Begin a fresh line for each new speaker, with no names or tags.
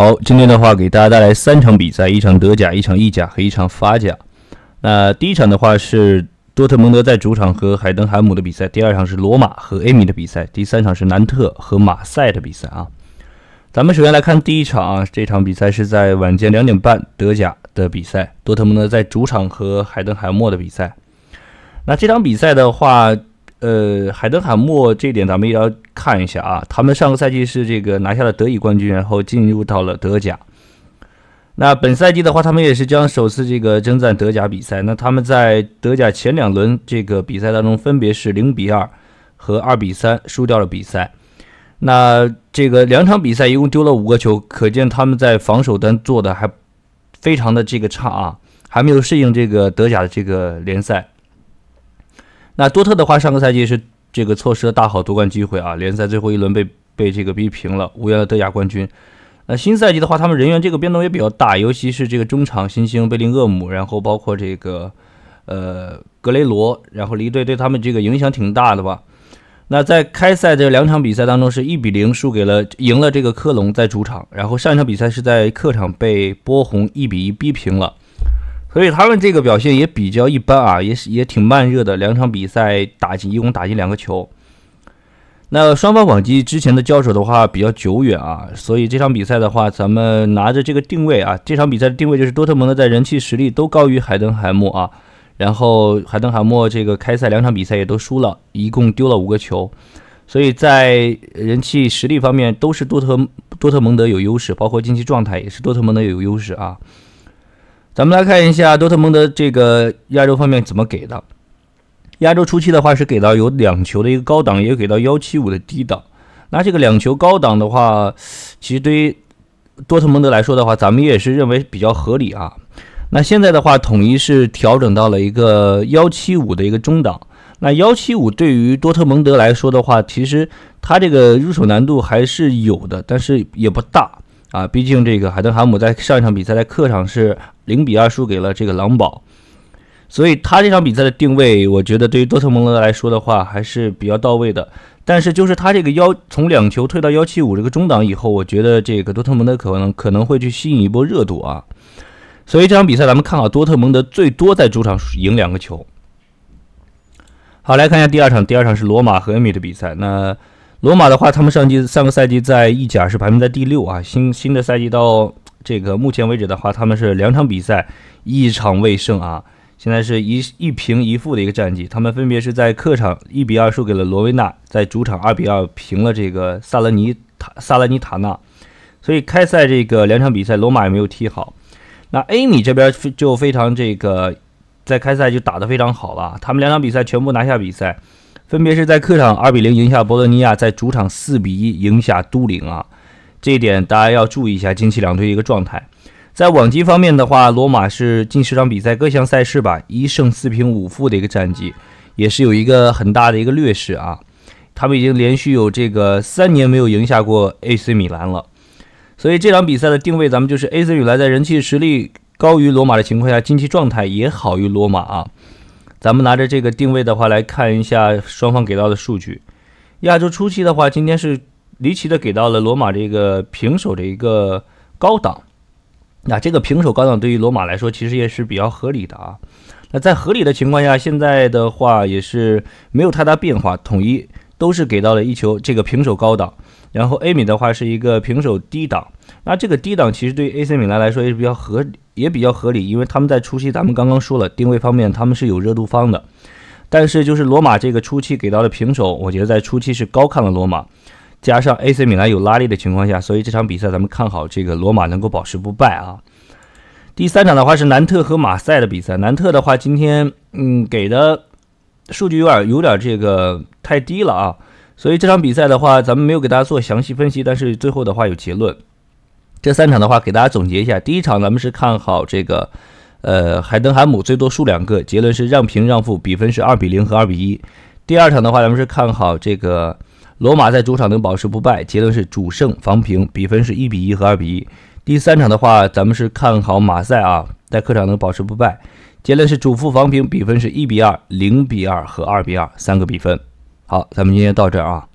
好，今天的话给大家带来三场比赛，一场德甲，一场意甲和一场法甲。那第一场的话是多特蒙德在主场和海登海姆的比赛，第二场是罗马和艾米的比赛，第三场是南特和马赛的比赛啊。咱们首先来看第一场，啊，这场比赛是在晚间两点半德甲的比赛，多特蒙德在主场和海登海默的比赛。那这场比赛的话。呃，海登海默这点咱们也要看一下啊。他们上个赛季是这个拿下了德乙冠军，然后进入到了德甲。那本赛季的话，他们也是将首次这个征战德甲比赛。那他们在德甲前两轮这个比赛当中，分别是零比二和二比三输掉了比赛。那这个两场比赛一共丢了五个球，可见他们在防守端做的还非常的这个差啊，还没有适应这个德甲的这个联赛。那多特的话，上个赛季是这个错失了大好夺冠机会啊，联赛最后一轮被被这个逼平了，无缘了德甲冠军。那新赛季的话，他们人员这个变动也比较大，尤其是这个中场新星贝林厄姆，然后包括这个呃格雷罗，然后离队对他们这个影响挺大的吧。那在开赛这两场比赛当中，是一比零输给了赢了这个科隆在主场，然后上一场比赛是在客场被波鸿一比一逼平了。所以他们这个表现也比较一般啊，也是也挺慢热的。两场比赛打进一共打进两个球。那双方往期之前的交手的话比较久远啊，所以这场比赛的话，咱们拿着这个定位啊，这场比赛的定位就是多特蒙德在人气实力都高于海登海默啊。然后海登海默这个开赛两场比赛也都输了，一共丢了五个球，所以在人气实力方面都是多特多特蒙德有优势，包括近期状态也是多特蒙德有优势啊。咱们来看一下多特蒙德这个亚洲方面怎么给的。亚洲初期的话是给到有两球的一个高档，也有给到幺七五的低档。那这个两球高档的话，其实对于多特蒙德来说的话，咱们也是认为比较合理啊。那现在的话，统一是调整到了一个幺七五的一个中档。那幺七五对于多特蒙德来说的话，其实它这个入手难度还是有的，但是也不大啊。毕竟这个海登航母在上一场比赛在客场是。零比二输给了这个狼堡，所以他这场比赛的定位，我觉得对于多特蒙德来说的话还是比较到位的。但是就是他这个幺从两球退到幺七五这个中档以后，我觉得这个多特蒙德可能可能会去吸引一波热度啊。所以这场比赛咱们看好多特蒙德最多在主场赢两个球。好，来看一下第二场，第二场是罗马和米的比赛。那罗马的话，他们上季上个赛季在意甲是排名在第六啊，新新的赛季到。这个目前为止的话，他们是两场比赛一场未胜啊，现在是一一平一负的一个战绩。他们分别是在客场一比二输给了罗维纳，在主场二比二平了这个萨勒尼塔萨勒尼塔纳。所以开赛这个两场比赛，罗马也没有踢好。那 a 米这边就非常这个，在开赛就打得非常好了，他们两场比赛全部拿下比赛，分别是在客场二比零赢下博德尼亚，在主场四比一赢下都灵啊。这一点大家要注意一下近期两队一个状态，在往绩方面的话，罗马是近十场比赛各项赛事吧一胜四平五负的一个战绩，也是有一个很大的一个劣势啊。他们已经连续有这个三年没有赢下过 AC 米兰了，所以这场比赛的定位，咱们就是 AC 米兰在人气实力高于罗马的情况下，近期状态也好于罗马啊。咱们拿着这个定位的话来看一下双方给到的数据，亚洲初期的话，今天是。离奇的给到了罗马这个平手的一个高档，那这个平手高档对于罗马来说其实也是比较合理的啊。那在合理的情况下，现在的话也是没有太大变化，统一都是给到了一球这个平手高档，然后 a 米的话是一个平手低档，那这个低档其实对于 AC 米兰来说也是比较合也比较合理，因为他们在初期咱们刚刚说了定位方面他们是有热度方的，但是就是罗马这个初期给到的平手，我觉得在初期是高看了罗马。加上 AC 米兰有拉力的情况下，所以这场比赛咱们看好这个罗马能够保持不败啊。第三场的话是南特和马赛的比赛，南特的话今天嗯给的数据有点有点这个太低了啊，所以这场比赛的话咱们没有给大家做详细分析，但是最后的话有结论。这三场的话给大家总结一下，第一场咱们是看好这个呃海登海姆最多输两个，结论是让平让负，比分是二比零和二比一。第二场的话咱们是看好这个。罗马在主场能保持不败，结论是主胜防平，比分是一比一和二比一。第三场的话，咱们是看好马赛啊，在客场能保持不败，结论是主负防平，比分是一比二、零比二和二比二三个比分。好，咱们今天到这儿啊。